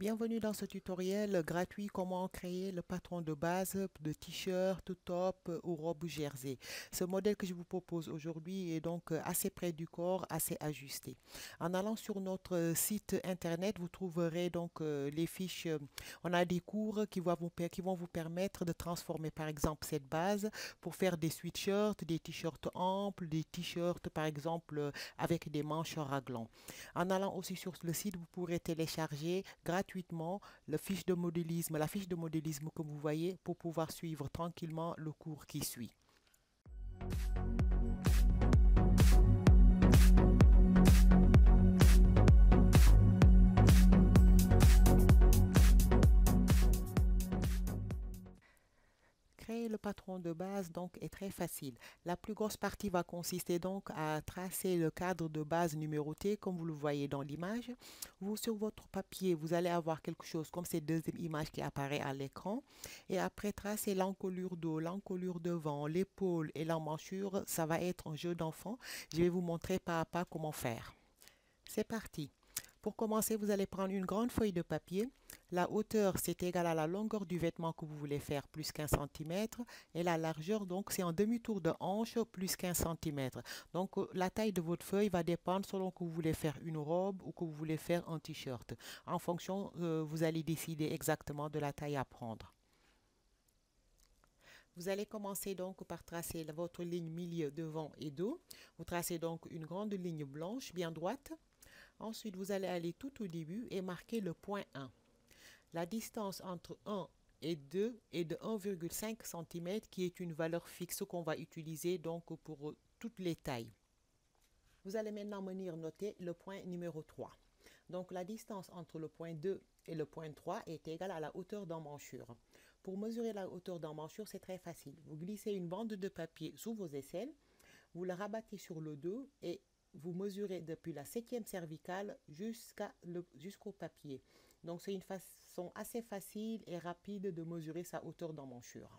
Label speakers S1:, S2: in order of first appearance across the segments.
S1: Bienvenue dans ce tutoriel gratuit comment créer le patron de base de t-shirt, top ou robe jersey. Ce modèle que je vous propose aujourd'hui est donc assez près du corps, assez ajusté. En allant sur notre site internet, vous trouverez donc euh, les fiches. On a des cours qui vont vous, qui vont vous permettre de transformer par exemple cette base pour faire des sweatshirts, des t-shirts amples, des t-shirts par exemple euh, avec des manches raglons. En allant aussi sur le site, vous pourrez télécharger gratuitement gratuitement la fiche de modélisme, la fiche de modélisme que vous voyez pour pouvoir suivre tranquillement le cours qui suit. le patron de base donc est très facile. La plus grosse partie va consister donc à tracer le cadre de base numéroté comme vous le voyez dans l'image. Vous sur votre papier, vous allez avoir quelque chose comme cette deuxième image qui apparaît à l'écran et après tracer l'encolure d'eau, l'encolure devant, l'épaule et l'emmanchure, ça va être un jeu d'enfant. Je vais vous montrer pas à pas comment faire. C'est parti. Pour commencer, vous allez prendre une grande feuille de papier. La hauteur, c'est égal à la longueur du vêtement que vous voulez faire, plus 15 cm. Et la largeur, donc, c'est en demi-tour de hanche, plus 15 cm. Donc, euh, la taille de votre feuille va dépendre selon que vous voulez faire une robe ou que vous voulez faire un t-shirt. En fonction, euh, vous allez décider exactement de la taille à prendre. Vous allez commencer donc par tracer votre ligne milieu devant et dos. Vous tracez donc une grande ligne blanche bien droite. Ensuite, vous allez aller tout au début et marquer le point 1. La distance entre 1 et 2 est de 1,5 cm qui est une valeur fixe qu'on va utiliser donc pour euh, toutes les tailles. Vous allez maintenant venir noter le point numéro 3. Donc la distance entre le point 2 et le point 3 est égale à la hauteur d'emmanchure. Pour mesurer la hauteur d'emmanchure, c'est très facile. Vous glissez une bande de papier sous vos aisselles, vous la rabattez sur le dos et vous mesurez depuis la septième cervicale jusqu'au papier. Donc c'est une façon assez facile et rapide de mesurer sa hauteur d'emmanchure.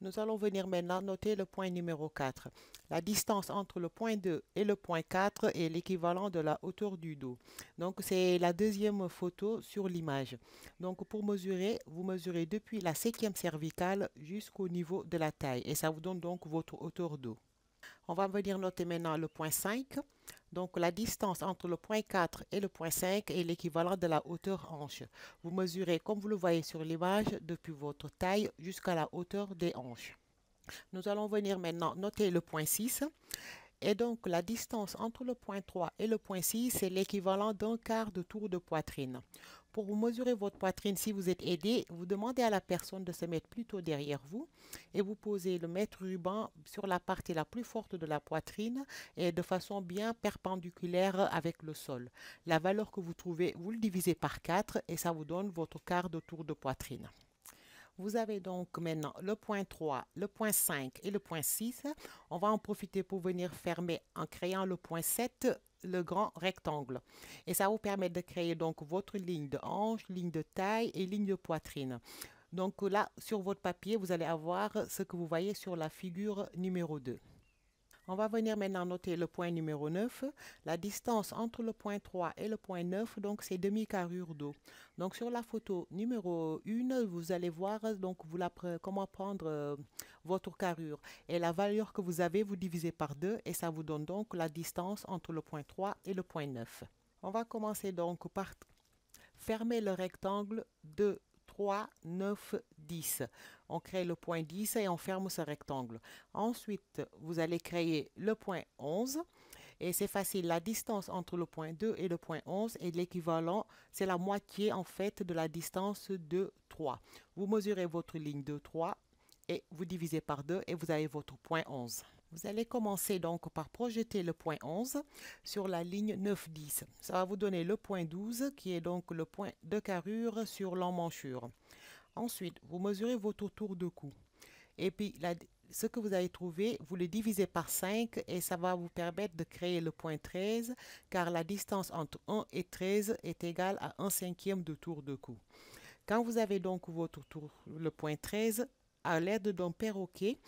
S1: Nous allons venir maintenant noter le point numéro 4. La distance entre le point 2 et le point 4 est l'équivalent de la hauteur du dos. Donc c'est la deuxième photo sur l'image. Donc pour mesurer, vous mesurez depuis la septième cervicale jusqu'au niveau de la taille et ça vous donne donc votre hauteur d'eau. On va venir noter maintenant le point 5. Donc, la distance entre le point 4 et le point 5 est l'équivalent de la hauteur hanche. Vous mesurez, comme vous le voyez sur l'image, depuis votre taille jusqu'à la hauteur des hanches. Nous allons venir maintenant noter le point 6. Et donc, la distance entre le point 3 et le point 6 est l'équivalent d'un quart de tour de poitrine. Pour mesurer votre poitrine, si vous êtes aidé, vous demandez à la personne de se mettre plutôt derrière vous et vous posez le mètre ruban sur la partie la plus forte de la poitrine et de façon bien perpendiculaire avec le sol. La valeur que vous trouvez, vous le divisez par 4 et ça vous donne votre quart de tour de poitrine. Vous avez donc maintenant le point 3, le point 5 et le point 6. On va en profiter pour venir fermer en créant le point 7 le grand rectangle. Et ça vous permet de créer donc votre ligne de hanche, ligne de taille et ligne de poitrine. Donc là, sur votre papier, vous allez avoir ce que vous voyez sur la figure numéro 2. On va venir maintenant noter le point numéro 9. La distance entre le point 3 et le point 9, donc c'est demi-carrure d'eau. Donc sur la photo numéro 1, vous allez voir donc comment prendre euh, votre carrure. Et la valeur que vous avez, vous divisez par 2 et ça vous donne donc la distance entre le point 3 et le point 9. On va commencer donc par fermer le rectangle de 3, 9, 10. On crée le point 10 et on ferme ce rectangle. Ensuite, vous allez créer le point 11. Et c'est facile, la distance entre le point 2 et le point 11 est l'équivalent, c'est la moitié en fait de la distance de 3. Vous mesurez votre ligne de 3 et vous divisez par 2 et vous avez votre point 11. Vous allez commencer donc par projeter le point 11 sur la ligne 9-10. Ça va vous donner le point 12 qui est donc le point de carrure sur l'emmanchure. Ensuite, vous mesurez votre tour de cou. Et puis, ce que vous avez trouvé, vous le divisez par 5 et ça va vous permettre de créer le point 13 car la distance entre 1 et 13 est égale à 1 cinquième de tour de cou. Quand vous avez donc votre tour, le point 13, à l'aide d'un perroquet,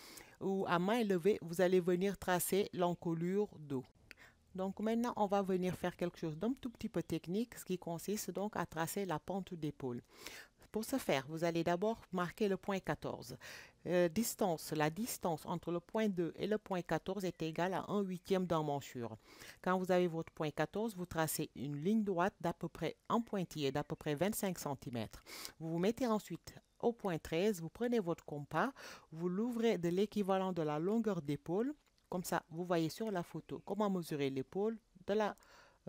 S1: ou à main levée, vous allez venir tracer l'encolure d'eau. Donc maintenant, on va venir faire quelque chose d'un tout petit peu technique, ce qui consiste donc à tracer la pente d'épaule. Pour ce faire, vous allez d'abord marquer le point 14. Euh, distance, la distance entre le point 2 et le point 14 est égale à 1 huitième d'emmanchure. Quand vous avez votre point 14, vous tracez une ligne droite d'à peu près en pointillé, d'à peu près 25 cm. Vous vous mettez ensuite au point 13, vous prenez votre compas, vous l'ouvrez de l'équivalent de la longueur d'épaule, comme ça, vous voyez sur la photo comment mesurer l'épaule de la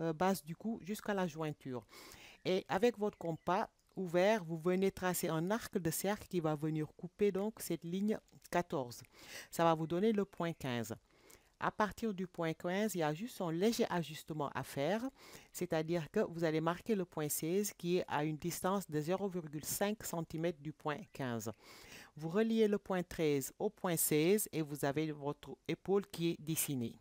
S1: euh, base du cou jusqu'à la jointure. Et avec votre compas ouvert, vous venez tracer un arc de cercle qui va venir couper donc cette ligne 14. Ça va vous donner le point 15. À partir du point 15, il y a juste un léger ajustement à faire, c'est-à-dire que vous allez marquer le point 16 qui est à une distance de 0,5 cm du point 15. Vous reliez le point 13 au point 16 et vous avez votre épaule qui est dessinée.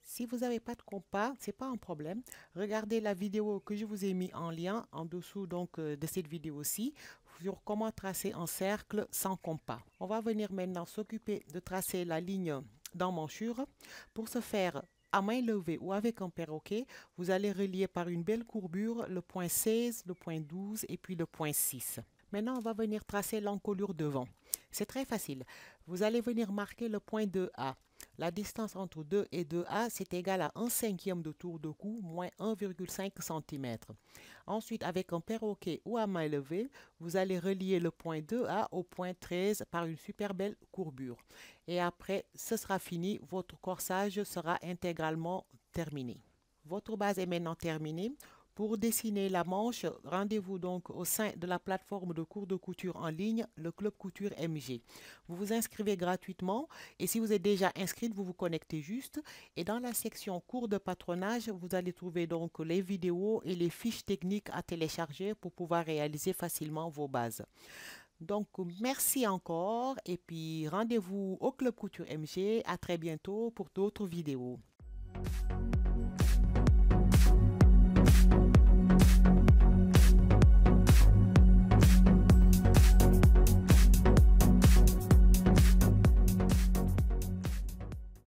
S1: Si vous n'avez pas de compas, ce n'est pas un problème. Regardez la vidéo que je vous ai mis en lien en dessous donc, euh, de cette vidéo-ci sur comment tracer un cercle sans compas. On va venir maintenant s'occuper de tracer la ligne d'emmanchure. Pour se faire, à main levée ou avec un perroquet, vous allez relier par une belle courbure le point 16, le point 12 et puis le point 6. Maintenant, on va venir tracer l'encolure devant. C'est très facile. Vous allez venir marquer le point 2A. La distance entre 2 et 2A, c'est égal à 1 cinquième de tour de cou moins 1,5 cm. Ensuite, avec un perroquet ou à main levée, vous allez relier le point 2A au point 13 par une super belle courbure. Et après, ce sera fini, votre corsage sera intégralement terminé. Votre base est maintenant terminée. Pour dessiner la manche, rendez-vous donc au sein de la plateforme de cours de couture en ligne, le Club Couture MG. Vous vous inscrivez gratuitement et si vous êtes déjà inscrit, vous vous connectez juste. Et dans la section cours de patronage, vous allez trouver donc les vidéos et les fiches techniques à télécharger pour pouvoir réaliser facilement vos bases. Donc, merci encore et puis rendez-vous au Club Couture MG. À très bientôt pour d'autres vidéos.